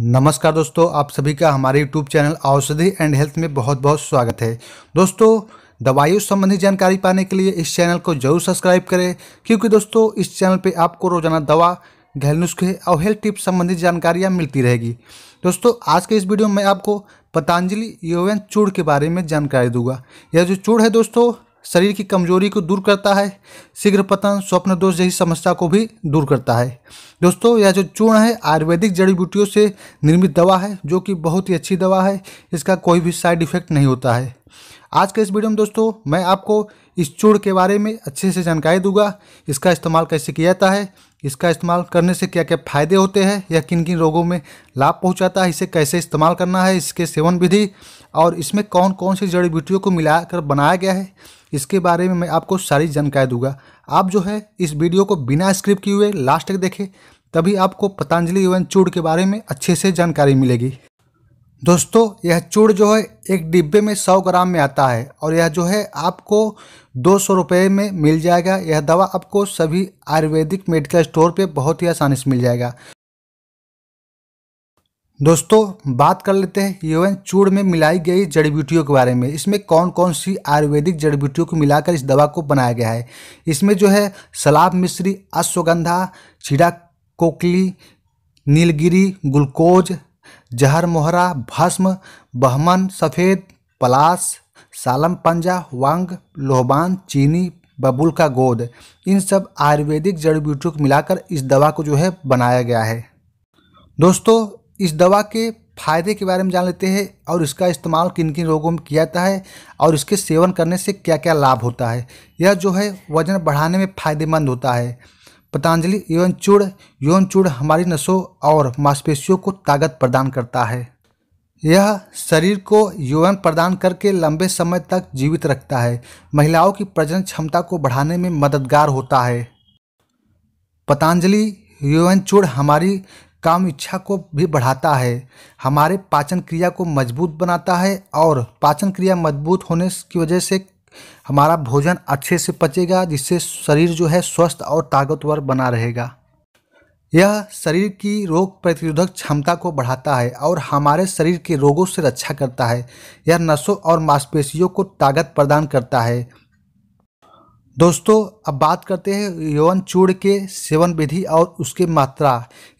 नमस्कार दोस्तों आप सभी का हमारे यूट्यूब चैनल औषधि एंड हेल्थ में बहुत बहुत स्वागत है दोस्तों दवाइयों संबंधी जानकारी पाने के लिए इस चैनल को जरूर सब्सक्राइब करें क्योंकि दोस्तों इस चैनल पे आपको रोजाना दवा घर नुस्खे और हेल्थ टिप्स संबंधी जानकारियाँ मिलती रहेगी दोस्तों आज के इस वीडियो में आपको पतंजलि योवन चूड़ के बारे में जानकारी दूंगा यह जो चूड़ है दोस्तों शरीर की कमजोरी को दूर करता है शीघ्र पतन स्वप्न दोष जैसी समस्या को भी दूर करता है दोस्तों यह जो चूर्ण है आयुर्वेदिक जड़ी बूटियों से निर्मित दवा है जो कि बहुत ही अच्छी दवा है इसका कोई भी साइड इफेक्ट नहीं होता है आज के इस वीडियो में दोस्तों मैं आपको इस चूड़ के बारे में अच्छे से जानकारी दूंगा इसका इस्तेमाल कैसे किया जाता है इसका इस्तेमाल करने से क्या क्या फ़ायदे होते हैं या किन किन रोगों में लाभ पहुंचाता है इसे कैसे इस्तेमाल करना है इसके सेवन विधि और इसमें कौन कौन सी जड़ी बूटियों को मिलाकर बनाया गया है इसके बारे में मैं आपको सारी जानकारी दूंगा आप जो है इस वीडियो को बिना स्क्रिप्ट किए हुए लास्ट तक देखें तभी आपको पतंजलि एवं चूड़ के बारे में अच्छे से जानकारी मिलेगी दोस्तों यह चूड़ जो है एक डिब्बे में सौ ग्राम में आता है और यह जो है आपको दो सौ रुपये में मिल जाएगा यह दवा आपको सभी आयुर्वेदिक मेडिकल स्टोर पे बहुत ही आसानी से मिल जाएगा दोस्तों बात कर लेते हैं यूएन चूड़ में मिलाई गई जड़ी बूटियों के बारे में इसमें कौन कौन सी आयुर्वेदिक जड़ी बूटियों को मिलाकर इस दवा को बनाया गया है इसमें जो है सलाब मिश्री अश्वगंधा छिड़ा कोकली नीलगिरी ग्लूकोज जहर मोहरा भस्म बहमन सफ़ेद पलास सालम पंजा वांग लोहबान चीनी बबूल का गोद इन सब आयुर्वेदिक जड़ी बूटियों को मिलाकर इस दवा को जो है बनाया गया है दोस्तों इस दवा के फायदे के बारे में जान लेते हैं और इसका इस्तेमाल किन किन रोगों में किया जाता है और इसके सेवन करने से क्या क्या लाभ होता है यह जो है वजन बढ़ाने में फ़ायदेमंद होता है पतंजलि यौन चूड़ यौन चूड़ हमारी नसों और मांसपेशियों को ताकत प्रदान करता है यह शरीर को यौन प्रदान करके लंबे समय तक जीवित रखता है महिलाओं की प्रजनन क्षमता को बढ़ाने में मददगार होता है पतंजलि यौन चूड़ हमारी काम इच्छा को भी बढ़ाता है हमारे पाचन क्रिया को मजबूत बनाता है और पाचन क्रिया मजबूत होने की वजह से हमारा भोजन अच्छे से पचेगा जिससे शरीर जो है स्वस्थ और ताकतवर बना रहेगा यह शरीर की रोग प्रतिरोधक क्षमता को बढ़ाता है और हमारे शरीर के रोगों से रक्षा करता है यह नसों और मांसपेशियों को ताकत प्रदान करता है दोस्तों अब बात करते हैं यौन चूड़ के सेवन विधि और उसके मात्रा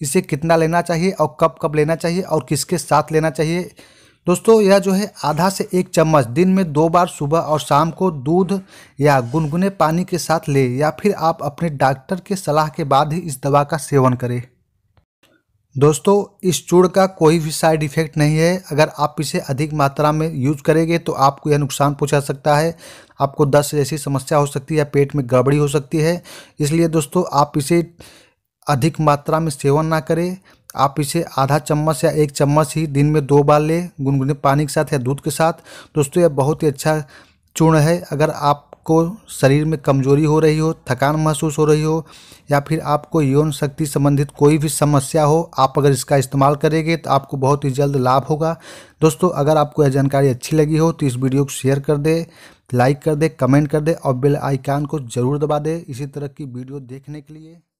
इसे कितना लेना चाहिए और कब कब लेना चाहिए और किसके साथ लेना चाहिए दोस्तों यह जो है आधा से एक चम्मच दिन में दो बार सुबह और शाम को दूध या गुनगुने पानी के साथ ले या फिर आप अपने डॉक्टर के सलाह के बाद ही इस दवा का सेवन करें दोस्तों इस चूड़ का कोई भी साइड इफ़ेक्ट नहीं है अगर आप इसे अधिक मात्रा में यूज करेंगे तो आपको यह नुकसान पहुंचा सकता है आपको दस जैसी समस्या हो सकती है या पेट में गड़बड़ी हो सकती है इसलिए दोस्तों आप इसे अधिक मात्रा में सेवन ना करें आप इसे आधा चम्मच या एक चम्मच ही दिन में दो बार लें गुनगुने पानी के साथ या दूध के साथ दोस्तों यह बहुत ही अच्छा चूर्ण है अगर आपको शरीर में कमजोरी हो रही हो थकान महसूस हो रही हो या फिर आपको यौन शक्ति संबंधित कोई भी समस्या हो आप अगर इसका इस्तेमाल करेंगे तो आपको बहुत ही जल्द लाभ होगा दोस्तों अगर आपको यह जानकारी अच्छी लगी हो तो इस वीडियो को शेयर कर दे लाइक कर दे कमेंट कर दे और बेल आइकान को ज़रूर दबा दे इसी तरह की वीडियो देखने के लिए